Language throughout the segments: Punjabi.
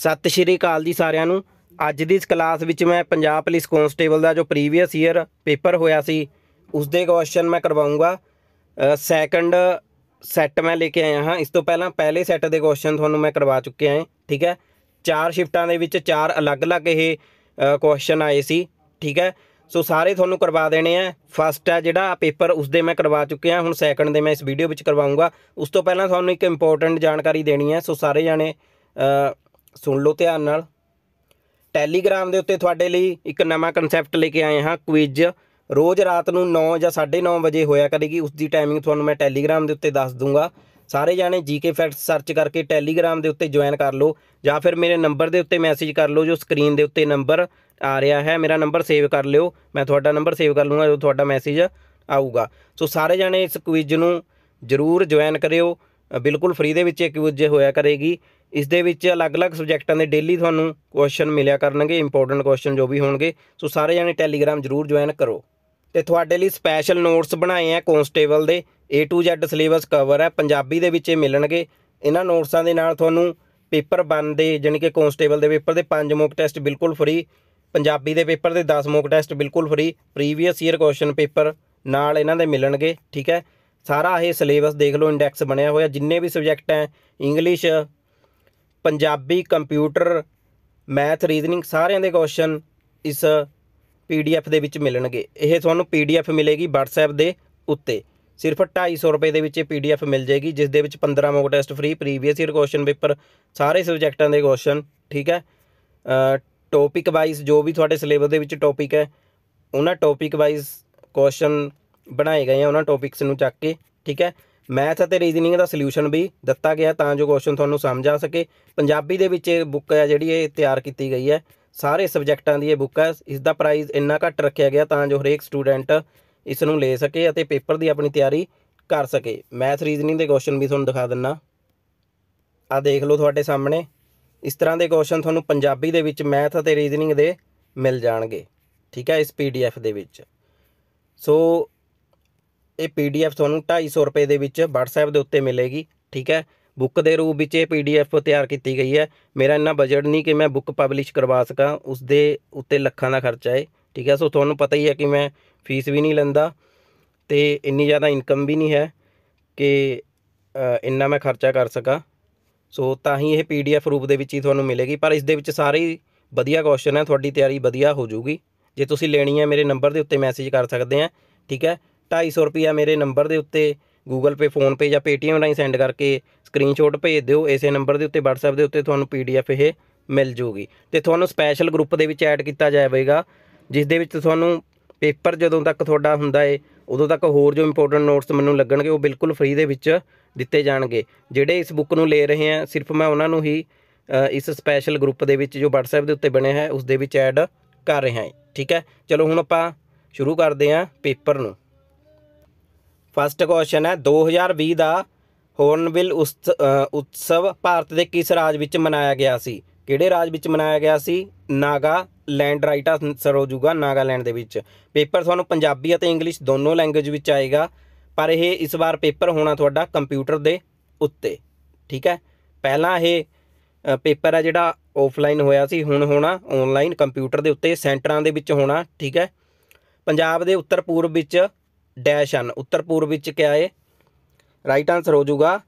ਸਤਿ ਸ਼੍ਰੀ ਅਕਾਲ ਜੀ ਸਾਰਿਆਂ ਨੂੰ ਅੱਜ ਦੀ ਇਸ ਕਲਾਸ ਵਿੱਚ ਮੈਂ ਪੰਜਾਬ ਪੁਲਿਸ ਕਨਸਟੇਬਲ ਦਾ ਜੋ ਪ੍ਰੀਵੀਅਸ ਈਅਰ ਪੇਪਰ ਹੋਇਆ ਸੀ ਉਸ ਦੇ ਕੁਐਸਚਨ ਮੈਂ ਕਰਵਾਉਂਗਾ ਸੈਕੰਡ ਸੈੱਟ ਮੈਂ ਲੈ ਕੇ ਆਇਆ ਹਾਂ ਇਸ ਤੋਂ ਪਹਿਲਾਂ ਪਹਿਲੇ ਸੈੱਟ ਦੇ ਕੁਐਸਚਨ ਤੁਹਾਨੂੰ ਮੈਂ ਕਰਵਾ ਚੁੱਕਿਆ ਹਾਂ ਠੀਕ ਹੈ ਚਾਰ ਸ਼ਿਫਟਾਂ ਦੇ ਵਿੱਚ ਚਾਰ ਅਲੱਗ-ਅਲੱਗ ਇਹ ਕੁਐਸਚਨ ਆਏ ਸੀ ਠੀਕ ਹੈ ਸੋ ਸਾਰੇ ਤੁਹਾਨੂੰ ਕਰਵਾ ਦੇਣੇ ਆ ਫਸਟ ਹੈ ਜਿਹੜਾ ਪੇਪਰ ਉਸ ਦੇ ਮੈਂ ਕਰਵਾ ਚੁੱਕਿਆ ਹੁਣ ਸੈਕੰਡ ਦੇ ਮੈਂ ਇਸ ਵੀਡੀਓ ਵਿੱਚ ਕਰਵਾਉਂਗਾ ਉਸ ਤੋਂ ਪਹਿਲਾਂ ਤੁਹਾਨੂੰ ਇੱਕ ਇੰਪੋਰਟੈਂਟ ਜਾਣਕਾਰੀ ਦੇਣੀ ਹੈ ਸੋ ਸਾਰੇ ਜਾਣੇ ਸੁਣ ਲਓ ਧਿਆਨ ਨਾਲ ਟੈਲੀਗ੍ਰਾਮ ਦੇ ਉੱਤੇ ਤੁਹਾਡੇ ਲਈ ਇੱਕ ਨਵਾਂ ਕਨਸੈਪਟ ਲੈ ਕੇ ਆਏ ਹਾਂ ਕੁਇਜ਼ ਰੋਜ਼ ਰਾਤ ਨੂੰ 9 ਜਾਂ 9:30 ਵਜੇ ਹੋਇਆ ਕਰੇਗੀ ਉਸ ਦੀ ਟਾਈਮਿੰਗ ਤੁਹਾਨੂੰ ਮੈਂ ਟੈਲੀਗ੍ਰਾਮ ਦੇ ਉੱਤੇ ਦੱਸ ਦੂੰਗਾ ਸਾਰੇ ਜਾਣੇ ਜੀਕੇ ਫੈਕਟਸ ਸਰਚ ਕਰਕੇ ਟੈਲੀਗ੍ਰਾਮ ਦੇ ਉੱਤੇ ਜੁਆਇਨ ਕਰ ਲਓ ਜਾਂ ਫਿਰ ਮੇਰੇ ਨੰਬਰ ਦੇ ਉੱਤੇ ਮੈਸੇਜ ਕਰ ਲਓ ਜੋ ਸਕਰੀਨ ਦੇ ਉੱਤੇ ਨੰਬਰ ਆ ਰਿਹਾ ਹੈ ਮੇਰਾ ਨੰਬਰ ਸੇਵ ਕਰ ਲਿਓ ਮੈਂ ਤੁਹਾਡਾ ਨੰਬਰ ਸੇਵ ਕਰ ਲੂੰਗਾ ਜਦੋਂ ਤੁਹਾਡਾ ਮੈਸੇਜ ਆਊਗਾ ਸੋ ਸਾਰੇ ਜਾਣੇ ਇਸ ਕੁਇਜ਼ ਨੂੰ ਜ਼ਰੂਰ ਜੁਆਇਨ ਕਰਿਓ ਬਿਲਕੁਲ ਫ੍ਰੀ ਦੇ ਵਿੱਚ ਇਹ ਕੁਇਜ਼ ਹੋਇਆ ਕਰੇਗੀ ਇਸ ਦੇ ਵਿੱਚ ਅਲੱਗ-ਅਲੱਗ ਸਬਜੈਕਟਾਂ ਦੇ ਡੇਲੀ ਤੁਹਾਨੂੰ ਕੁਐਸਚਨ ਮਿਲਿਆ ਕਰਨਗੇ ਇੰਪੋਰਟੈਂਟ ਕੁਐਸਚਨ ਜੋ ਵੀ ਹੋਣਗੇ ਸੋ ਸਾਰੇ ਜਣੇ ਟੈਲੀਗ੍ਰਾਮ ਜਰੂਰ ਜੁਆਇਨ ਕਰੋ ਤੇ ਤੁਹਾਡੇ ਲਈ ਸਪੈਸ਼ਲ ਨੋਟਸ ਬਣਾਏ ਆ ਕਨਸਟੇਬਲ ਦੇ A to Z syllabus cover ਹੈ ਪੰਜਾਬੀ ਦੇ ਵਿੱਚ ਇਹ ਮਿਲਣਗੇ ਇਹਨਾਂ ਨੋਟਸਾਂ ਦੇ ਨਾਲ ਤੁਹਾਨੂੰ ਪੇਪਰ 1 ਦੇ ਜਾਨੀ ਕਿ ਕਨਸਟੇਬਲ ਦੇ ਪੇਪਰ ਦੇ 5 ਮੌਕ ਟੈਸਟ ਬਿਲਕੁਲ ਫ੍ਰੀ ਪੰਜਾਬੀ ਦੇ ਪੇਪਰ ਦੇ 10 ਮੌਕ ਟੈਸਟ ਬਿਲਕੁਲ free previous year question paper ਨਾਲ ਇਹਨਾਂ ਦੇ ਮਿਲਣਗੇ ਠੀਕ ਹੈ ਸਾਰਾ ਇਹ ਸਿਲੇਬਸ ਦੇਖ ਲਓ ਇੰਡੈਕਸ ਬਣਿਆ ਹੋਇਆ ਜਿੰਨੇ ਵੀ ਸਬਜੈਕਟ ਹੈ English Punjabi computer math reasoning ਸਾਰਿਆਂ ਦੇ ਕੁਐਸਚਨ ਇਸ ਪੀਡੀਐਫ ਦੇ ਵਿੱਚ ਮਿਲਣਗੇ ਇਹ ਤੁਹਾਨੂੰ ਪੀਡੀਐਫ ਮਿਲੇਗੀ WhatsApp ਦੇ ਉੱਤੇ ਸਿਰਫ 250 ਰੁਪਏ ਦੇ ਵਿੱਚ ਇਹ ਪੀਡੀਐਫ ਮਿਲ ਜਾਏਗੀ ਜਿਸ ਦੇ ਵਿੱਚ 15 mock test free previous year question paper ਸਾਰੇ ਸਬਜੈਕਟਾਂ ਦੇ ਕੁਐਸਚਨ ਠੀਕ ਹੈ ਟੌਪਿਕ ਵਾਈਜ਼ ਜੋ ਵੀ ਤੁਹਾਡੇ ਸਿਲੇਬਸ ਦੇ ਵਿੱਚ ਟੌਪਿਕ ਹੈ ਉਹਨਾਂ ਟੌਪਿਕ ਵਾਈਜ਼ ਕੁਐਸਚਨ ਬਣਾਏ ਗਏ ਆ ਉਹਨਾਂ ਟੌਪਿਕਸ ਨੂੰ ਚੱਕ ਕੇ ਠੀਕ ਹੈ ਮੈਥ ਅਤੇ ਰੀਜ਼ਨਿੰਗ ਦਾ ਸੋਲੂਸ਼ਨ ਵੀ ਦਿੱਤਾ ਗਿਆ ਤਾਂ ਜੋ ਕੁਐਸਚਨ ਤੁਹਾਨੂੰ ਸਮਝ ਆ ਸਕੇ ਪੰਜਾਬੀ ਦੇ ਵਿੱਚ ਇਹ ਬੁੱਕ ਹੈ ਜਿਹੜੀ ਇਹ ਤਿਆਰ ਕੀਤੀ ਗਈ ਹੈ ਸਾਰੇ ਸਬਜੈਕਟਾਂ ਦੀ ਇਹ ਬੁੱਕ ਹੈ ਇਸ ਦਾ ਪ੍ਰਾਈਸ ਇੰਨਾ ਘੱਟ ਰੱਖਿਆ ਗਿਆ ਤਾਂ ਜੋ ਹਰੇਕ ਸਟੂਡੈਂਟ ਇਸ ਨੂੰ ਲੈ ਸਕੇ ਅਤੇ ਪੇਪਰ ਦੀ ਆਪਣੀ ਤਿਆਰੀ ਕਰ ਸਕੇ ਮੈਥ ਰੀਜ਼ਨਿੰਗ ਦੇ ਕੁਐਸਚਨ ਵੀ ਤੁਹਾਨੂੰ ਦਿਖਾ ਦਿੰਨਾ ਆ ਦੇਖ ਲਓ ਤੁਹਾਡੇ ਸਾਹਮਣੇ ਇਸ ਤਰ੍ਹਾਂ ਦੇ ਕੁਐਸਚਨ ਤੁਹਾਨੂੰ ਪੰਜਾਬੀ ਦੇ ਵਿੱਚ ਮੈਥ ਅਤੇ ਰੀਜ਼ਨਿੰਗ ਦੇ ਮਿਲ ਜਾਣਗੇ ਠੀਕ ਹੈ ਇਸ ਪੀਡੀਐਫ ਦੇ ਵਿੱਚ ਸੋ ਇਹ ਪੀਡੀਐਫ ਤੁਹਾਨੂੰ 250 ਰੁਪਏ ਦੇ ਵਿੱਚ WhatsApp ਦੇ ਉੱਤੇ ਮਿਲੇਗੀ ਠੀਕ ਹੈ ਬੁੱਕ ਦੇ ਰੂਪ ਵਿੱਚ ਇਹ ਪੀਡੀਐਫ ਤਿਆਰ ਕੀਤੀ ਗਈ ਹੈ ਮੇਰਾ ਇੰਨਾ ਬਜਟ ਨਹੀਂ ਕਿ ਮੈਂ ਬੁੱਕ ਪਬਲਿਸ਼ ਕਰਵਾ ਸਕਾਂ ਉਸ ਦੇ ਉੱਤੇ ਲੱਖਾਂ ਦਾ ਖਰਚਾ ਹੈ ਠੀਕ ਹੈ ਸੋ ਤੁਹਾਨੂੰ ਪਤਾ ਹੀ ਹੈ ਕਿ ਮੈਂ ਫੀਸ ਵੀ ਨਹੀਂ ਲੈਂਦਾ ਤੇ ਇੰਨੀ ਜ਼ਿਆਦਾ ਇਨਕਮ ਵੀ ਨਹੀਂ ਹੈ ਕਿ ਇੰਨਾ ਮੈਂ ਖਰਚਾ ਕਰ ਸਕਾਂ ਸੋ ਤਾਂ ਹੀ ਇਹ ਪੀਡੀਐਫ ਰੂਪ ਦੇ ਵਿੱਚ ਹੀ ਤੁਹਾਨੂੰ ਮਿਲੇਗੀ ਪਰ ਇਸ ਦੇ ਵਿੱਚ ਸਾਰੇ ਵਧੀਆ ਕੁਐਸਚਨ ਹੈ ਤੁਹਾਡੀ ਤਿਆਰੀ ਵਧੀਆ ਹੋ ਜਾਊਗੀ ਜੇ ਤੁਸੀਂ ਲੈਣੀ ਹੈ ਮੇਰੇ ਨੰਬਰ ਦੇ ਉੱਤੇ ਮੈਸੇਜ ਕਰ ਸਕਦੇ ਆ ਠੀਕ ਹੈ 250 ਰੁਪਿਆ ਮੇਰੇ ਨੰਬਰ ਦੇ ਉੱਤੇ Google Pay Phone Pay ਜਾਂ Paytm ਰਾਹੀਂ ਸੈਂਡ ਕਰਕੇ ਸਕਰੀਨਸ਼ਾਟ ਭੇਜ ਦਿਓ ਇਸੇ ਨੰਬਰ ਦੇ ਉੱਤੇ WhatsApp ਦੇ ਉੱਤੇ ਤੁਹਾਨੂੰ PDF ਇਹ ਮਿਲ ਜੂਗੀ ਤੇ ਤੁਹਾਨੂੰ ਸਪੈਸ਼ਲ ਗਰੁੱਪ ਦੇ ਵਿੱਚ ਐਡ ਕੀਤਾ ਜਾਵੇਗਾ ਜਿਸ ਦੇ ਵਿੱਚ ਤੁਹਾਨੂੰ ਪੇਪਰ ਜਦੋਂ ਤੱਕ ਤੁਹਾਡਾ ਹੁੰਦਾ ਏ ਉਦੋਂ ਤੱਕ ਹੋਰ ਜੋ ਇੰਪੋਰਟੈਂਟ ਨੋਟਸ ਮੈਨੂੰ ਲੱਗਣਗੇ ਉਹ ਬਿਲਕੁਲ ਫ੍ਰੀ ਦੇ ਵਿੱਚ ਦਿੱਤੇ ਜਾਣਗੇ ਜਿਹੜੇ ਇਸ ਬੁੱਕ ਨੂੰ ਲੈ ਰਹੇ ਆ ਸਿਰਫ ਮੈਂ ਉਹਨਾਂ ਨੂੰ ਹੀ ਇਸ ਸਪੈਸ਼ਲ ਗਰੁੱਪ ਦੇ ਵਿੱਚ ਜੋ WhatsApp ਦੇ ਉੱਤੇ ਬਣਿਆ ਹੈ ਉਸ ਦੇ ਵਿੱਚ ਐਡ ਕਰ ਰਿਹਾ ਹਾਂ ਠੀਕ ਹੈ ਚਲੋ ਹੁਣ ਆਪਾਂ ਸ਼ੁਰੂ ਕਰਦੇ ਹਾਂ ਪੇਪਰ ਨੂੰ ਫਸਟ ਕੁਐਸਚਨ ਹੈ 2020 ਦਾ ਹੌਰਨਬਿਲ ਉਤਸਵ ਭਾਰਤ ਦੇ ਕਿਸ ਰਾਜ ਵਿੱਚ ਮਨਾਇਆ ਗਿਆ ਸੀ ਕਿਹੜੇ ਰਾਜ ਵਿੱਚ ਮਨਾਇਆ ਗਿਆ ਸੀ ਨਾਗਾ ਲੈਂਡ ਰਾਈਟ ਆਨਸਰ ਹੋ ਨਾਗਾਲੈਂਡ ਦੇ ਵਿੱਚ ਪੇਪਰ ਤੁਹਾਨੂੰ ਪੰਜਾਬੀ ਅਤੇ ਇੰਗਲਿਸ਼ ਦੋਨੋਂ ਲੈਂਗੁਏਜ ਵਿੱਚ ਆਏਗਾ ਪਰ ਇਹ ਇਸ ਵਾਰ ਪੇਪਰ ਹੋਣਾ ਤੁਹਾਡਾ ਕੰਪਿਊਟਰ ਦੇ ਉੱਤੇ ਠੀਕ ਹੈ ਪਹਿਲਾਂ ਇਹ ਪੇਪਰ ਹੈ ਜਿਹੜਾ ਆਫਲਾਈਨ ਹੋਇਆ ਸੀ ਹੁਣ ਹੋਣਾ ਆਨਲਾਈਨ ਕੰਪਿਊਟਰ ਦੇ ਉੱਤੇ ਸੈਂਟਰਾਂ ਦੇ ਵਿੱਚ ਹੋਣਾ ਠੀਕ ਹੈ ਪੰਜਾਬ ਦੇ ਉੱਤਰ ਪੂਰਬ ਵਿੱਚ ਡੈਸ਼ ਹਨ ਉੱਤਰ ਪੂਰਬ ਵਿੱਚ ਕਿਆ ਹੈ ਰਾਈਟ ਆਨਸਰ ਹੋ ਜਾਊਗਾ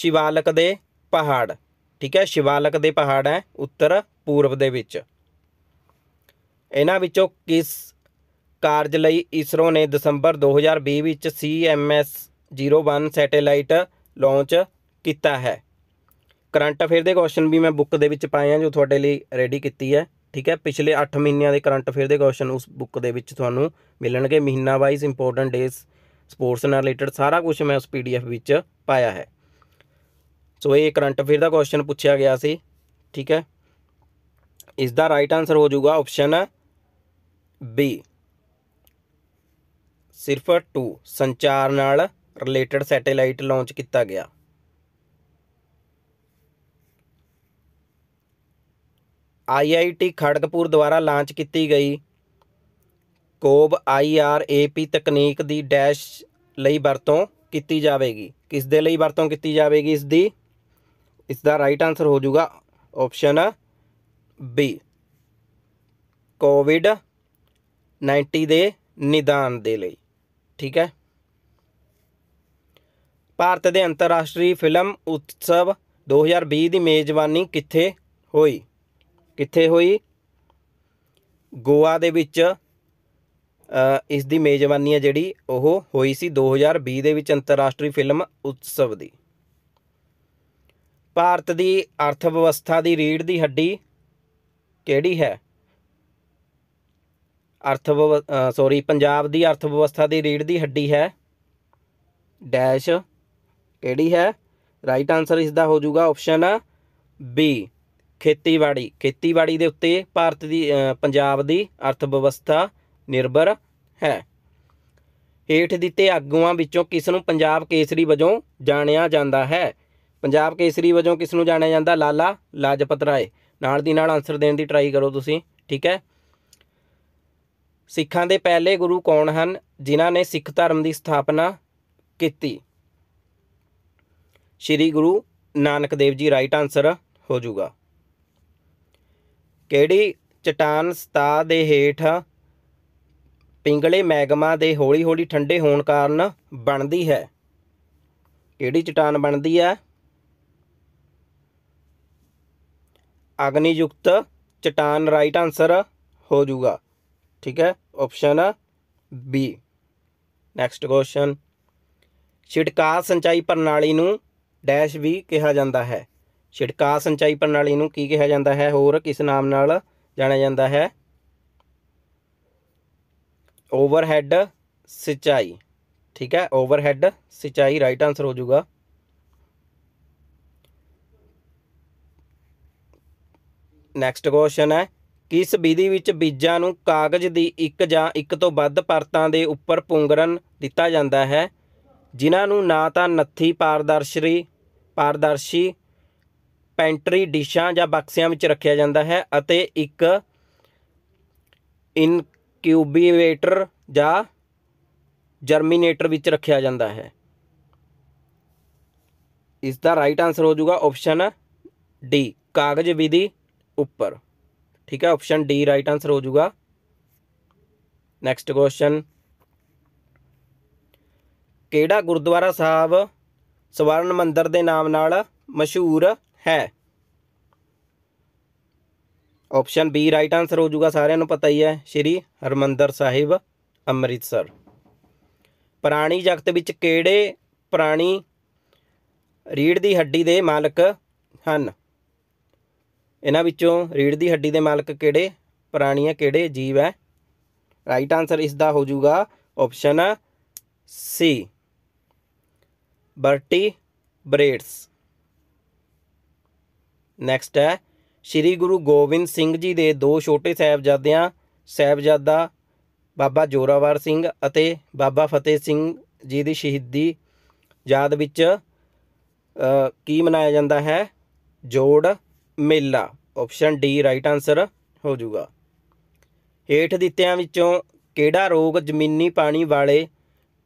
ਸ਼ਿਵਾਲਕ ਦੇ ਪਹਾੜ ਠੀਕ ਹੈ ਸ਼ਿਵਾਲਕ ਦੇ ਪਹਾੜ ਹੈ ਉੱਤਰ ਪੂਰਬ ਦੇ ਵਿੱਚ ਇਹਨਾਂ ਵਿੱਚੋਂ ਕਿਸ ਕਾਰਜ ਲਈ ਇਸਰੋ ਨੇ ਦਸੰਬਰ 2020 ਵਿੱਚ CMS 01 ਸੈਟੇਲਾਈਟ ਲਾਂਚ ਕੀਤਾ ਹੈ ਕਰੰਟ ਅਫੇਅਰ ਦੇ ਕੁਐਸਚਨ ਵੀ ਮੈਂ ਬੁੱਕ ਦੇ ਵਿੱਚ ਪਾਏ ਆ ਜੋ ਤੁਹਾਡੇ ਲਈ ਰੈਡੀ ਕੀਤੀ ਹੈ ਠੀਕ ਹੈ ਪਿਛਲੇ 8 ਮਹੀਨਿਆਂ ਦੇ ਕਰੰਟ ਅਫੇਅਰ ਦੇ ਕੁਐਸਚਨ ਉਸ ਬੁੱਕ ਦੇ ਵਿੱਚ ਤੁਹਾਨੂੰ ਮਿਲਣਗੇ ਮਹੀਨਾ ਵਾਈਜ਼ ਇੰਪੋਰਟੈਂਟ ਡੇਜ਼ ਸਪੋਰਟਸ ਨਾਲ ਰਿਲੇਟਡ ਸਾਰਾ ਕੁਝ ਮੈਂ ਉਸ ਪੀਡੀਐਫ ਵਿੱਚ ਪਾਇਆ ਹੈ ਸੋ ਇਹ ਕਰੰਟ ਅਫੇਅਰ ਦਾ ਕੁਐਸਚਨ ਪੁੱਛਿਆ ਗਿਆ ਸੀ ਠੀਕ ਹੈ ਇਸ ਦਾ ਰਾਈਟ ਆਨਸਰ ਹੋ ਜਾਊਗਾ ਆਪਸ਼ਨ ਬੀ ਸਿਰਫ 2 ਸੰਚਾਰ ਨਾਲ ਰਿਲੇਟਡ ਸੈਟੇਲਾਈਟ ਲਾਂਚ ਕੀਤਾ ਗਿਆ ਆਈਆਈਟੀ ਖੜਗਪੁਰ ਦੁਆਰਾ ਲਾਂਚ ਕੀਤੀ ਗਈ ਕੋਬ ਆਈਆਰਏਪੀ ਤਕਨੀਕ ਦੀ ਡੈਸ਼ ਲਈ ਵਰਤੋਂ ਕੀਤੀ ਜਾਵੇਗੀ ਕਿਸ ਦੇ ਲਈ ਵਰਤੋਂ ਕੀਤੀ ਜਾਵੇਗੀ ਇਸ ਦੀ ਇਸ ਦਾ ਰਾਈਟ ਆਨਸਰ ਹੋ ਜਾਊਗਾ ਆਪਸ਼ਨ ਬੀ ਕੋਵਿਡ 19 ਦੇ ਨਿਦਾਨ ਦੇ ਲਈ ਠੀਕ ਹੈ ਭਾਰਤ ਦੇ ਅੰਤਰਰਾਸ਼ਟਰੀ ਫਿਲਮ ਉਤਸਵ 2020 ਦੀ ਮੇਜ਼ਬਾਨੀ ਕਿੱਥੇ ਹੋਈ ਕਿੱਥੇ ਹੋਈ ਗੋਆ ਦੇ ਵਿੱਚ ਇਸ ਦੀ ਮੇਜ਼ਬਾਨੀ ਹੈ ਜਿਹੜੀ ਉਹ ਹੋਈ ਸੀ 2020 ਦੇ ਵਿੱਚ ਅੰਤਰਰਾਸ਼ਟਰੀ ਫਿਲਮ ਉਤਸਵ ਦੀ ਭਾਰਤ ਦੀ ਅਰਥ ਵਿਵਸਥਾ ਦੀ ਰੀੜ ਦੀ ਹੱਡੀ ਕਿਹੜੀ ਹੈ ਅਰਥ ਸੌਰੀ ਪੰਜਾਬ ਦੀ ਅਰਥ ਵਿਵਸਥਾ ਦੀ ਰੀੜ ਦੀ ਹੱਡੀ ਹੈ ਡੈਸ਼ ਕਿਹੜੀ ਹੈ ਰਾਈਟ ਆਨਸਰ ਇਸ ਦਾ ਹੋ ਜਾਊਗਾ ਆਪਸ਼ਨ ਬੀ ਖੇਤੀਬਾੜੀ ਖੇਤੀਬਾੜੀ ਦੇ ਉੱਤੇ ਭਾਰਤ ਦੀ ਪੰਜਾਬ ਦੀ ਅਰਥ ਵਿਵਸਥਾ ਨਿਰਭਰ ਹੈ ਹੇਠ ਦਿੱਤੇ ਆਗੂਆਂ ਵਿੱਚੋਂ ਕਿਸ ਨੂੰ ਪੰਜਾਬ ਕੇਸਰੀ ਵਜੋਂ ਜਾਣਿਆ ਜਾਂਦਾ ਹੈ ਪੰਜਾਬ ਕੇਸਰੀ ਵਜੋਂ ਕਿਸ ਨੂੰ ਜਾਣਿਆ ਜਾਂਦਾ ਲਾਲਾ ਲਾਜਪਤ ਰਾਏ ਨਾਲ ਦੀ ਨਾਲ ਆਨਸਰ ਦੇਣ ਦੀ ਟਰਾਈ ਕਰੋ ਤੁਸੀਂ ਠੀਕ ਹੈ ਸਿੱਖਾਂ ਦੇ ਪਹਿਲੇ ਗੁਰੂ ਕੌਣ ਹਨ ਜਿਨ੍ਹਾਂ ਨੇ ਸਿੱਖ ਧਰਮ ਦੀ ਸਥਾਪਨਾ ਕੀਤੀ ਸ਼੍ਰੀ ਗੁਰੂ ਨਾਨਕ ਦੇਵ ਜੀ ਰਾਈਟ ਆਨਸਰ ਹੋ ਜਾਊਗਾ ਕਿਹੜੀ ਚਟਾਨ ਸਤਾ ਦੇ ਹੇਠ ਪਿੰਗਲੇ ਮੈਗਮਾ ਦੇ ਹੌਲੀ-ਹੌਲੀ ਠੰਡੇ ਹੋਣ ਕਾਰਨ ਬਣਦੀ ਹੈ ਕਿਹੜੀ ਚਟਾਨ ਬਣਦੀ ਹੈ ਅਗਨੀ ਯੁਕਤ ਚਟਾਨ ਰਾਈਟ ਆਨਸਰ ਹੋ ਜਾਊਗਾ ਠੀਕ ਹੈ ਆਪਸ਼ਨ ਬੀ ਨੈਕਸਟ ਕੁਐਸਚਨ ਛਿੜਕਾ ਸਿੰਚਾਈ ਪ੍ਰਣਾਲੀ ਨੂੰ ਡੈਸ਼ ਵੀ ਕਿਹਾ ਜਾਂਦਾ ਹੈ ਛਿੜਕਾ ਸਿੰਚਾਈ ਪ੍ਰਣਾਲੀ ਨੂੰ ਕੀ ਕਿਹਾ ਜਾਂਦਾ ਹੈ ਹੋਰ ਕਿਸ ਨਾਮ ਨਾਲ ਜਾਣਿਆ ਜਾਂਦਾ ਹੈ ਓਵਰਹੈੱਡ ਸਿੰਚਾਈ ਠੀਕ ਹੈ ਓਵਰਹੈੱਡ ਸਿੰਚਾਈ ਰਾਈਟ ਆਨਸਰ ਹੋ ਜਾਊਗਾ ਨੈਕਸਟ ਕੁਐਸਚਨ ਹੈ ਕਿਸ ਵਿਧੀ ਵਿੱਚ ਬੀਜਾਂ ਨੂੰ ਕਾਗਜ਼ ਦੀ ਇੱਕ ਜਾਂ ਇੱਕ ਤੋਂ ਵੱਧ ਪਰਤਾਂ ਦੇ ਉੱਪਰ ਪੁੰਗਰਨ ਦਿੱਤਾ ਜਾਂਦਾ ਹੈ ਜਿਨ੍ਹਾਂ ਨੂੰ ਨਾ ਤਾਂ ਨੱਥੀ ਪਾਰਦਰਸ਼ੀ ਪਾਰਦਰਸ਼ੀ ਪੈਂਟਰੀ ਡਿਸ਼ਾਂ ਜਾਂ ਬਕਸਿਆਂ ਵਿੱਚ ਰੱਖਿਆ ਜਾਂਦਾ ਹੈ ਅਤੇ ਇੱਕ ਇਨਕਿਊਬੇਟਰ ਜਾਂ ਜਰਮੀਨੇਟਰ ਵਿੱਚ ਰੱਖਿਆ ਜਾਂਦਾ ਹੈ ਇਸ ਦਾ ਰਾਈਟ ਆਨਸਰ ਹੋ ਜਾਊਗਾ ਆਪਸ਼ਨ ਡੀ ਕਾਗਜ਼ ਵਿਧੀ ਉੱਪਰ ਠੀਕ ਹੈ ਆਪਸ਼ਨ ਡੀ ਰਾਈਟ ਆਨਸਰ ਹੋ ਜਾਊਗਾ ਨੈਕਸਟ ਕੁਐਸਚਨ ਕਿਹੜਾ ਗੁਰਦੁਆਰਾ ਸਾਹਿਬ ਸਵਰਨ ਮੰਦਰ ਦੇ ਨਾਮ ਨਾਲ ਮਸ਼ਹੂਰ ਹੈ ਆਪਸ਼ਨ ਬੀ ਰਾਈਟ ਆਨਸਰ ਹੋ ਜਾਊਗਾ ਸਾਰਿਆਂ ਨੂੰ ਪਤਾ ਹੀ ਹੈ ਸ਼੍ਰੀ ਹਰਮੰਦਰ ਸਾਹਿਬ ਅੰਮ੍ਰਿਤਸਰ ਪ੍ਰਾਣੀ ਜਗਤ ਵਿੱਚ ਕਿਹੜੇ ਪ੍ਰਾਣੀ ਰੀੜ ਦੀ ਹੱਡੀ ਦੇ ਮਾਲਕ ਹਨ ਇਹਨਾਂ ਵਿੱਚੋਂ ਰੀੜ ਦੀ ਹੱਡੀ ਦੇ ਮਾਲਕ ਕਿਹੜੇ ਪ੍ਰਾਣੀ ਹੈ ਕਿਹੜੇ ਜੀਵ ਹੈ ਰਾਈਟ ਆਨਸਰ ਇਸ ਦਾ ਹੋ ਜਾਊਗਾ ਆਪਸ਼ਨ ਸੀ ਬਰਟੀ ਬ੍ਰੇਡਸ ਨੈਕਸਟ ਹੈ ਸ੍ਰੀ ਗੁਰੂ ਗੋਬਿੰਦ ਸਿੰਘ ਜੀ ਦੇ ਦੋ ਛੋਟੇ ਸਹਿਬਜ਼ਾਦਿਆਂ ਸਹਿਬਜ਼ਾਦਾ ਬਾਬਾ ਜੋਰਾਵਰ ਸਿੰਘ ਅਤੇ ਬਾਬਾ ਫਤਿਹ ਸਿੰਘ ਜੀ ਦੀ ਸ਼ਹੀਦੀ ਯਾਦ ਵਿੱਚ ਕੀ ਮਨਾਇਆ ਜਾਂਦਾ ਹੈ ਜੋੜ ਮੇਲਾ ਆਪਸ਼ਨ ਡੀ ਰਾਈਟ ਆਨਸਰ ਹੋ ਜਾਊਗਾ ਹੇਠ ਦਿੱਤਿਆਂ ਵਿੱਚੋਂ ਕਿਹੜਾ ਰੋਗ ਜ਼ਮੀਨੀ ਪਾਣੀ ਵਾਲੇ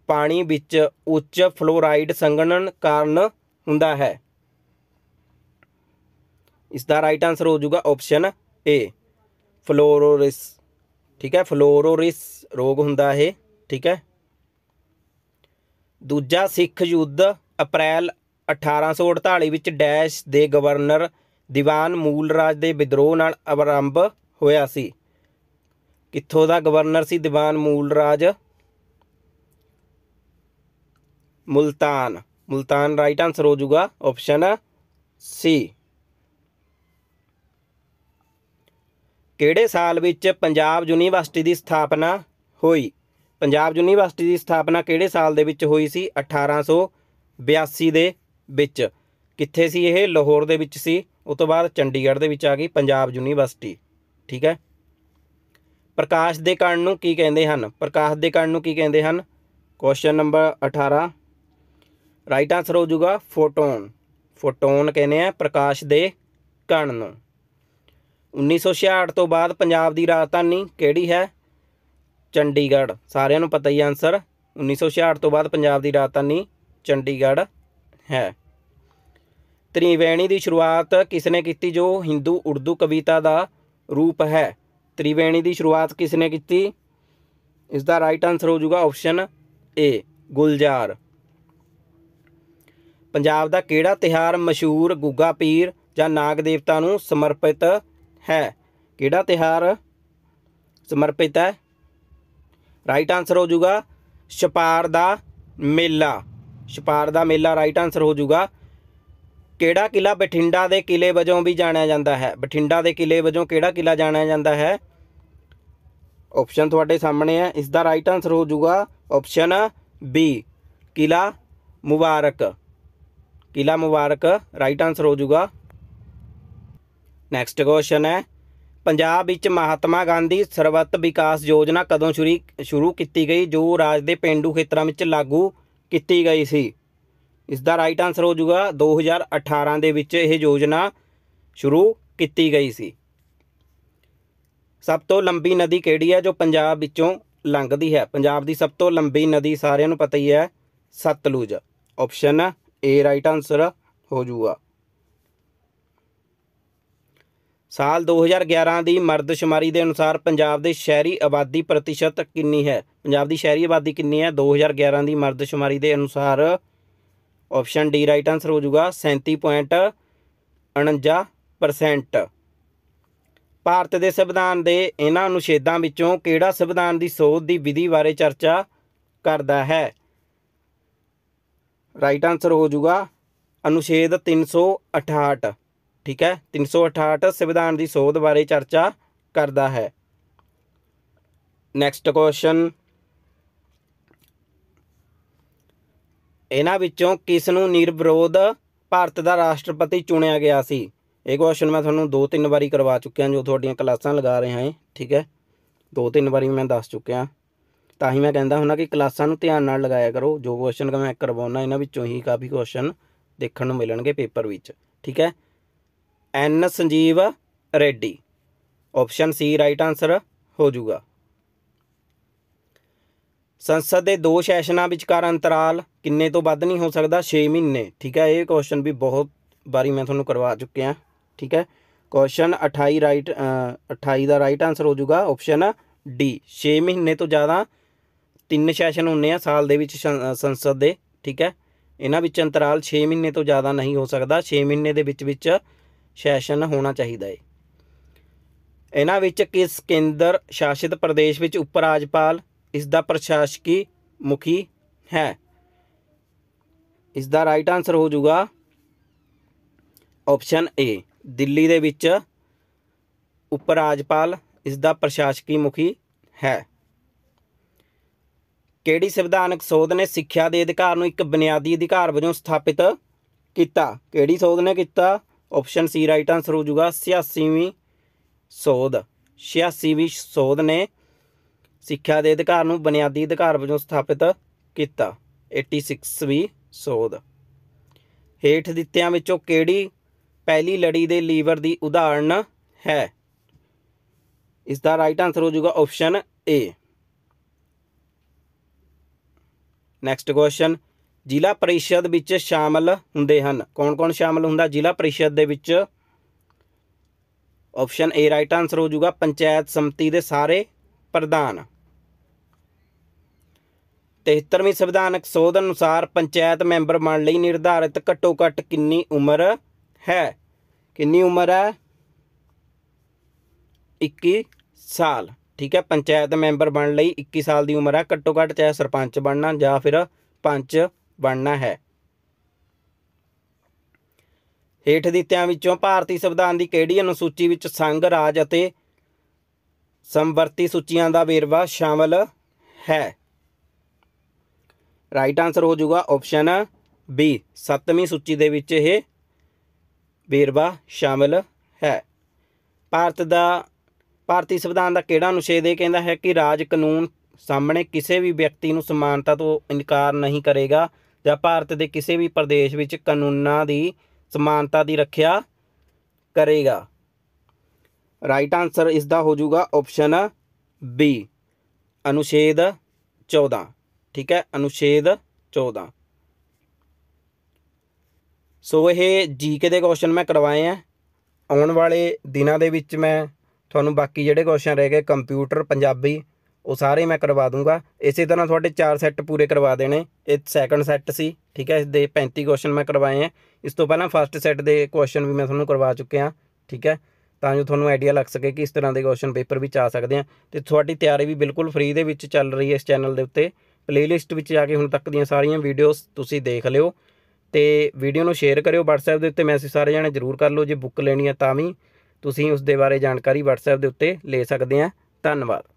ਪਾਣੀ ਵਿੱਚ ਉੱਚ ਫਲੋਰਾਈਡ ਸੰਗਣਨ ਕਾਰਨ ਹੁੰਦਾ ਹੈ ਇਸ ਦਾ ਰਾਈਟ ਆਨਸਰ ਹੋ ਜਾਊਗਾ ਆਪਸ਼ਨ ਏ ਫਲੋਰੋਰਿਸ ਠੀਕ ਹੈ ਫਲੋਰੋਰਿਸ ਰੋਗ ਹੁੰਦਾ ਇਹ ਠੀਕ ਹੈ ਦੂਜਾ ਸਿੱਖ ਯੁੱਧ ਅਪ੍ਰੈਲ 1848 ਵਿੱਚ ਡੈਸ਼ ਦੇ ਗਵਰਨਰ ਦੀਵਾਨ ਮੂਲ ਰਾਜ ਦੇ ਵਿਦਰੋਹ ਨਾਲ ਆਰੰਭ ਹੋਇਆ ਸੀ ਕਿੱਥੋਂ ਦਾ ਗਵਰਨਰ ਸੀ ਦੀਵਾਨ ਮੂਲ ਰਾਜ ਮੁਲਤਾਨ ਮੁਲਤਾਨ ਰਾਈਟ ਆਨਸਰ ਹੋ ਜਾਊਗਾ ਆਪਸ਼ਨ ਸੀ ਕਿਹੜੇ ਸਾਲ ਵਿੱਚ ਪੰਜਾਬ ਯੂਨੀਵਰਸਿਟੀ ਦੀ ਸਥਾਪਨਾ ਹੋਈ ਪੰਜਾਬ ਯੂਨੀਵਰਸਿਟੀ ਦੀ ਸਥਾਪਨਾ ਕਿਹੜੇ ਸਾਲ ਦੇ ਵਿੱਚ ਹੋਈ ਸੀ 1882 ਦੇ ਵਿੱਚ ਕਿੱਥੇ ਸੀ ਇਹ ਲਾਹੌਰ ਦੇ ਵਿੱਚ ਸੀ ਉਸ ਤੋਂ ਬਾਅਦ ਚੰਡੀਗੜ੍ਹ ਦੇ ਵਿੱਚ ਆ ਗਈ ਪੰਜਾਬ ਯੂਨੀਵਰਸਿਟੀ ਠੀਕ ਹੈ ਪ੍ਰਕਾਸ਼ ਦੇ ਕਣ ਨੂੰ ਕੀ ਕਹਿੰਦੇ ਹਨ ਪ੍ਰਕਾਸ਼ ਦੇ ਕਣ ਨੂੰ ਕੀ ਕਹਿੰਦੇ ਹਨ ਕੁਐਸਚਨ ਨੰਬਰ 18 ਰਾਈਟ ਆਨਸਰ ਹੋ ਜਾਊਗਾ ਫੋਟੋਨ ਫੋਟੋਨ ਕਹਿੰਦੇ ਆ ਪ੍ਰਕਾਸ਼ ਦੇ ਕਣ ਨੂੰ 1966 ਤੋਂ ਬਾਅਦ ਪੰਜਾਬ ਦੀ ਰਾਜਧਾਨੀ ਕਿਹੜੀ ਹੈ ਚੰਡੀਗੜ੍ਹ ਸਾਰਿਆਂ ਨੂੰ ਪਤਾ ਹੀ ਆਨਸਰ 1966 ਤੋਂ ਬਾਅਦ ਪੰਜਾਬ ਦੀ ਰਾਜਧਾਨੀ ਚੰਡੀਗੜ੍ਹ ਹੈ ਤ੍ਰਿਵੇਣੀ ਦੀ ਸ਼ੁਰੂਆਤ ਕਿਸ ਨੇ ਕੀਤੀ ਜੋ ਹਿੰਦੂ ਉਰਦੂ ਕਵਿਤਾ ਦਾ ਰੂਪ ਹੈ ਤ੍ਰਿਵੇਣੀ ਦੀ ਸ਼ੁਰੂਆਤ ਕਿਸ ਨੇ ਕੀਤੀ ਇਸ ਦਾ ਰਾਈਟ ਆਨਸਰ ਹੋ ਜਾਊਗਾ ਆਪਸ਼ਨ ਏ ਗੁਲਜ਼ਾਰ ਪੰਜਾਬ ਦਾ ਕਿਹੜਾ ਤਿਹਾਰ ਮਸ਼ਹੂਰ ਗੁੱਗਾ ਪੀਰ ਜਾਂ ਨਾਗ ਦੇਵਤਾ ਨੂੰ ਸਮਰਪਿਤ ਹੈ ਕਿਹੜਾ ਤਿਹਾਰ ਸਮਰਪਿਤ ਹੈ ਰਾਈਟ ਆਨਸਰ ਹੋ ਜਾਊਗਾ ਛਪਾਰ ਦਾ ਮੇਲਾ ਛਪਾਰ ਦਾ ਮੇਲਾ ਰਾਈਟ ਆਨਸਰ ਹੋ ਜਾਊਗਾ ਕਿਹੜਾ ਕਿਲਾ ਬਠਿੰਡਾ ਦੇ ਕਿਲੇ ਵਜੋਂ ਵੀ ਜਾਣਿਆ ਜਾਂਦਾ ਹੈ ਬਠਿੰਡਾ ਦੇ ਕਿਲੇ ਵਜੋਂ ਕਿਹੜਾ ਕਿਲਾ ਜਾਣਿਆ ਜਾਂਦਾ ਹੈ ਆਪਸ਼ਨ ਤੁਹਾਡੇ ਸਾਹਮਣੇ ਹੈ ਇਸ ਦਾ ਰਾਈਟ ਆਨਸਰ ਹੋ ਜਾਊਗਾ ਆਪਸ਼ਨ ਬੀ ਕਿਲਾ ਮੁਬਾਰਕ ਕਿਲਾ ਮੁਬਾਰਕ ਰਾਈਟ ਆਨਸਰ ਹੋ ਜਾਊਗਾ ਨੈਕਸਟ ਕੁਐਸਚਨ ਹੈ ਪੰਜਾਬ ਵਿੱਚ ਮਹਾਤਮਾ ਗਾਂਧੀ ਸਰਵਤ ਵਿਕਾਸ ਯੋਜਨਾ ਕਦੋਂ ਸ਼ੁਰੂ ਸ਼ੁਰੂ ਕੀਤੀ ਗਈ ਜੋ ਰਾਜ ਦੇ ਪਿੰਡੂ ਖੇਤਰਾਂ ਵਿੱਚ ਲਾਗੂ ਕੀਤੀ ਗਈ ਸੀ ਇਸ ਦਾ ਰਾਈਟ ਆਨਸਰ ਹੋ ਜਾਊਗਾ 2018 ਦੇ ਵਿੱਚ ਇਹ ਯੋਜਨਾ ਸ਼ੁਰੂ ਕੀਤੀ ਗਈ ਸੀ ਸਭ ਤੋਂ ਲੰਬੀ ਨਦੀ ਕਿਹੜੀ ਹੈ ਜੋ ਪੰਜਾਬ ਵਿੱਚੋਂ ਲੰਘਦੀ ਹੈ ਪੰਜਾਬ ਦੀ ਸਭ ਤੋਂ ਲੰਬੀ ਨਦੀ ਸਾਰਿਆਂ ਨੂੰ ਪਤਾ ਹੀ ਹੈ Sutlej option A right answer ਹੋ ਜਾਊਗਾ ਸਾਲ 2011 ਦੀ ਮਰਦਸ਼ਮਾਰੀ ਦੇ ਅਨੁਸਾਰ ਪੰਜਾਬ ਦੇ ਸ਼ਹਿਰੀ ਆਬਾਦੀ ਪ੍ਰਤੀਸ਼ਤ ਕਿੰਨੀ ਹੈ ਪੰਜਾਬ ਦੀ ਸ਼ਹਿਰੀ ਆਬਾਦੀ ਕਿੰਨੀ ਹੈ 2011 ਦੀ ਮਰਦਸ਼ਮਾਰੀ ਦੇ ਅਨੁਸਾਰ ਆਪਸ਼ਨ ਡੀ ਰਾਈਟ ਆਨਸਰ ਹੋ ਜਾਊਗਾ 37.49% ਭਾਰਤ ਦੇ ਸੰਵਿਧਾਨ ਦੇ ਇਹਨਾਂ ਅਨੁਛੇਦਾਂ ਵਿੱਚੋਂ ਕਿਹੜਾ ਸੰਵਿਧਾਨ ਦੀ ਸੋਧ ਦੀ ਵਿਧੀ ਬਾਰੇ ਚਰਚਾ ਕਰਦਾ ਹੈ ਰਾਈਟ ਆਨਸਰ ਹੋ ਜਾਊਗਾ ਅਨੁਛੇਦ 368 ਠੀਕ ਹੈ 368 ਸੰਵਿਧਾਨ ਦੀ ਸੋਧ ਬਾਰੇ ਚਰਚਾ ਕਰਦਾ ਹੈ ਨੈਕਸਟ ਕੁਐਸਚਨ ਇਹਨਾਂ ਵਿੱਚੋਂ ਕਿਸ ਨੂੰ ਨਿਰਵਿਰੋਧ ਭਾਰਤ ਦਾ ਰਾਸ਼ਟਰਪਤੀ ਚੁਣਿਆ ਗਿਆ ਸੀ ਇਹ ਕੁਐਸਚਨ ਮੈਂ ਤੁਹਾਨੂੰ ਦੋ ਤਿੰਨ ਵਾਰੀ ਕਰਵਾ ਚੁੱਕਿਆ ਜੋ ਤੁਹਾਡੀਆਂ ਕਲਾਸਾਂ ਲਗਾ ਰਹੇ ਹਾਂ ਠੀਕ ਹੈ ਦੋ ਤਿੰਨ ਵਾਰੀ ਮੈਂ ਦੱਸ ਚੁੱਕਿਆ ਤਾਂ ਹੀ ਮੈਂ ਕਹਿੰਦਾ ਹੁੰਦਾ ਕਿ ਕਲਾਸਾਂ ਨੂੰ ਧਿਆਨ ਨਾਲ ਲਗਾਇਆ ਕਰੋ ਜੋ ਕੁਐਸਚਨ ਮੈਂ ਕਰਵਾਉਣਾ ਇਹਨਾਂ ਵਿੱਚੋਂ ਹੀ ਕਾਫੀ ਕੁਐਸਚਨ ਦੇਖਣ ਨੂੰ ਮਿਲਣਗੇ ਪੇਪਰ ਵਿੱਚ ਠੀਕ ਹੈ N Sanjiva Reddy option C right answer ਹੋ ਜਾਊਗਾ ਸੰਸਦ ਦੇ ਦੋ ਸੈਸ਼ਨਾਂ ਵਿਚਕਾਰ ਅੰਤਰਾਲ ਕਿੰਨੇ ਤੋਂ ਵੱਧ ਨਹੀਂ ਹੋ ਸਕਦਾ 6 ਮਹੀਨੇ ਠੀਕ ਹੈ ਇਹ ਕੁਐਸਚਨ ਵੀ ਬਹੁਤ ਵਾਰੀ ਮੈਂ ਤੁਹਾਨੂੰ ਕਰਵਾ ਚੁੱਕਿਆ ਠੀਕ ਹੈ ਕੁਐਸਚਨ 28 ਰਾਈਟ 28 ਦਾ ਰਾਈਟ ਆਨਸਰ ਹੋ ਜਾਊਗਾ ਆਪਸ਼ਨ ਡੀ 6 ਮਹੀਨੇ ਤੋਂ ਜ਼ਿਆਦਾ ਤਿੰਨ ਸੈਸ਼ਨ ਹੁੰਨੇ ਆ ਸਾਲ ਦੇ ਵਿੱਚ ਸੰਸਦ ਦੇ ਠੀਕ ਹੈ ਇਹਨਾਂ ਵਿੱਚ ਅੰਤਰਾਲ 6 ਮਹੀਨੇ ਤੋਂ ਜ਼ਿਆਦਾ ਨਹੀਂ ਹੋ ਸਕਦਾ 6 ਮਹੀਨੇ ਦੇ ਵਿੱਚ ਵਿੱਚ ਸੈਸ਼ਨ ਹੋਣਾ ਚਾਹੀਦਾ ਹੈ ਇਹਨਾਂ ਵਿੱਚ ਕਿਸ ਕੇਂਦਰ ਸ਼ਾਸਿਤ ਪ੍ਰਦੇਸ਼ ਵਿੱਚ ਉਪ ਰਾਜਪਾਲ ਇਸ ਦਾ ਪ੍ਰਸ਼ਾਸਕੀ ਮੁਖੀ ਹੈ ਇਸ ਦਾ ਰਾਈਟ ਆਨਸਰ ਹੋ ਜਾਊਗਾ ਆਪਸ਼ਨ ਏ ਦਿੱਲੀ ਦੇ ਵਿੱਚ ਉਪ ਰਾਜਪਾਲ ਇਸ ਦਾ ਪ੍ਰਸ਼ਾਸਕੀ ਮੁਖੀ ਹੈ ਕਿਹੜੀ ਸੰਵਿਧਾਨਕ ਸੋਧ ਨੇ ਸਿੱਖਿਆ ਦੇ ਅਧਿਕਾਰ ਨੂੰ ਇੱਕ ਬੁਨਿਆਦੀ ਅਧਿਕਾਰ ਵਜੋਂ ਸਥਾਪਿਤ ਕੀਤਾ ਕਿਹੜੀ ਸੋਧ ਨੇ ਕੀਤਾ ਆਪਸ਼ਨ ਸੀ ਰਾਈਟ ਆਨਸਰ ਹੋ ਜਾਊਗਾ 86ਵੀਂ ਸੋਧ 86ਵੀਂ ਸੋਧ ਨੇ ਸਿੱਖਿਆ ਦੇ ਅਧਿਕਾਰ ਨੂੰ ਬੁਨਿਆਦੀ ਅਧਿਕਾਰ ਵਜੋਂ ਸਥਾਪਿਤ ਕੀਤਾ 86ਵੀਂ ਸੋਧ ਹੇਠ ਦਿੱਤਿਆਂ ਵਿੱਚੋਂ ਕਿਹੜੀ ਪਹਿਲੀ ਲੜੀ ਦੇ ਲੀਵਰ ਦੀ ਉਦਾਹਰਣ ਹੈ ਇਸ ਦਾ ਰਾਈਟ ਆਨਸਰ ਹੋ ਜਾਊਗਾ ਆਪਸ਼ਨ ਏ ਨੈਕਸਟ ਕੁਐਸਚਨ ਜ਼ਿਲ੍ਹਾ ਪਰਿਸ਼ਦ ਵਿੱਚ ਸ਼ਾਮਲ ਹੁੰਦੇ ਹਨ ਕੌਣ-ਕੌਣ ਸ਼ਾਮਲ ਹੁੰਦਾ ਜ਼ਿਲ੍ਹਾ ਪਰਿਸ਼ਦ ਦੇ ਵਿੱਚ ਆਪਸ਼ਨ A ਰਾਈਟ ਆਨਸਰ ਹੋ ਜਾਊਗਾ ਪੰਚਾਇਤ ਸਮਿਤੀ ਦੇ ਸਾਰੇ ਪ੍ਰਧਾਨ 73ਵੀਂ ਸੰਵਿਧਾਨਕ ਸੋਧ ਅਨੁਸਾਰ ਪੰਚਾਇਤ ਮੈਂਬਰ ਬਣਨ ਲਈ ਨਿਰਧਾਰਿਤ ਘੱਟੋ-ਘੱਟ ਕਿੰਨੀ ਉਮਰ ਹੈ ਕਿੰਨੀ ਉਮਰ ਹੈ 21 ਸਾਲ ਠੀਕ ਹੈ ਪੰਚਾਇਤ ਮੈਂਬਰ ਬਣਨ ਲਈ 21 ਸਾਲ ਦੀ ਉਮਰ ਹੈ ਘੱਟੋ-ਘੱਟ ਚਾਹੇ ਸਰਪੰਚ ਬਣਨਾ ਜਾਂ ਫਿਰ ਪੰਚ ਬਣਨਾ ਹੈ ਹੇਠ ਦਿੱਤਿਆਂ ਵਿੱਚੋਂ ਭਾਰਤੀ ਸੰਵਿਧਾਨ ਦੀ ਕਿਹੜੀ ਅਨੁਸੂਚੀ ਵਿੱਚ ਸੰਘ ਰਾਜ ਅਤੇ ਸੰਵਰਤੀ ਸੂਚੀਆਂ ਦਾ ਵੇਰਵਾ ਸ਼ਾਮਲ ਹੈ ਰਾਈਟ ਆਨਸਰ ਹੋ ਜਾਊਗਾ ਆਪਸ਼ਨ ਬੀ 7ਵੀਂ ਸੂਚੀ ਦੇ ਵਿੱਚ ਇਹ ਵੇਰਵਾ ਸ਼ਾਮਲ ਹੈ ਭਾਰਤ ਦਾ ਭਾਰਤੀ ਸੰਵਿਧਾਨ ਦਾ ਕਿਹੜਾ ਅਨੁਛੇਦ ਇਹ ਕਹਿੰਦਾ ਹੈ ਕਿ ਰਾਜ ਕਾਨੂੰਨ ਸਾਹਮਣੇ ਕਿਸੇ ਵੀ ਵਿਅਕਤੀ ਨੂੰ ਸਮਾਨਤਾ ਤੋਂ ਇਨਕਾਰ ਨਹੀਂ ਕਰੇਗਾ ਜਾਂ ਭਾਰਤ ਦੇ ਕਿਸੇ ਵੀ ਪ੍ਰਦੇਸ਼ ਵਿੱਚ ਕਾਨੂੰਨਾਂ ਦੀ ਸਮਾਨਤਾ ਦੀ ਰੱਖਿਆ ਕਰੇਗਾ ਰਾਈਟ ਆਨਸਰ ਇਸ ਦਾ ਹੋ ਜਾਊਗਾ ਆਪਸ਼ਨ ਬੀ ਅਨੁਛੇਦ 14 ਠੀਕ ਹੈ ਅਨੁਛੇਦ 14 ਸੋ ਇਹ ਜੀਕੇ ਦੇ ਕੁਐਸਚਨ ਮੈਂ ਕਰਵਾਏ ਆ ਆਉਣ ਵਾਲੇ ਦਿਨਾਂ ਦੇ ਵਿੱਚ ਮੈਂ ਤੁਹਾਨੂੰ ਬਾਕੀ ਜਿਹੜੇ ਕੁਐਸਚਨ ਰਹਿ ਗਏ ਕੰਪਿਊਟਰ ਪੰਜਾਬੀ ਉਹ ਸਾਰੇ ਮੈਂ ਕਰਵਾ ਦੂੰਗਾ ਇਸੇ ਤਰ੍ਹਾਂ ਤੁਹਾਡੇ 4 ਸੈੱਟ ਪੂਰੇ ਕਰਵਾ ਦੇਣੇ ਇਹ ਸੈਕੰਡ ਸੈੱਟ ਸੀ ਠੀਕ ਹੈ ਇਸ ਦੇ 35 ਕੁਐਸਚਨ ਮੈਂ ਕਰਵਾਏ ਆ ਇਸ ਤੋਂ ਪਹਿਲਾਂ ਫਸਟ ਸੈੱਟ ਦੇ ਕੁਐਸਚਨ ਵੀ ਮੈਂ ਤੁਹਾਨੂੰ ਕਰਵਾ ਚੁੱਕੇ ਆ ਠੀਕ ਹੈ ਤਾਂ ਜੋ ਤੁਹਾਨੂੰ ਆਈਡੀਆ ਲੱਗ ਸਕੇ ਕਿ ਇਸ ਤਰ੍ਹਾਂ ਦੇ ਕੁਐਸਚਨ ਪੇਪਰ ਵਿੱਚ ਆ ਸਕਦੇ ਆ ਤੇ ਤੁਹਾਡੀ ਤਿਆਰੀ ਵੀ ਬਿਲਕੁਲ ਫ੍ਰੀ ਦੇ ਵਿੱਚ ਚੱਲ ਰਹੀ ਹੈ ਇਸ ਚੈਨਲ ਦੇ ਉੱਤੇ ਪਲੇਲਿਸਟ ਵਿੱਚ ਜਾ ਕੇ ਹੁਣ ਤੱਕ ਦੀਆਂ ਸਾਰੀਆਂ ਵੀਡੀਓਜ਼ ਤੁਸੀਂ ਦੇਖ ਲਿਓ ਤੇ ਵੀਡੀਓ ਨੂੰ ਸ਼ੇਅਰ ਕਰਿਓ WhatsApp ਦੇ ਉੱਤੇ ਮੈਸੇਜ ਸਾਰੇ ਜਾਣੇ ਜ਼ਰੂਰ ਕਰ ਲਓ ਜੇ ਬੁੱਕ ਲੈਣੀ ਹੈ ਤਾਂ ਵੀ ਤੁਸੀਂ ਉਸ ਦੇ ਬਾਰੇ ਜਾਣਕਾਰੀ WhatsApp ਦੇ ਉੱਤੇ ਲੈ ਸਕਦੇ ਆ ਧੰਨਵਾਦ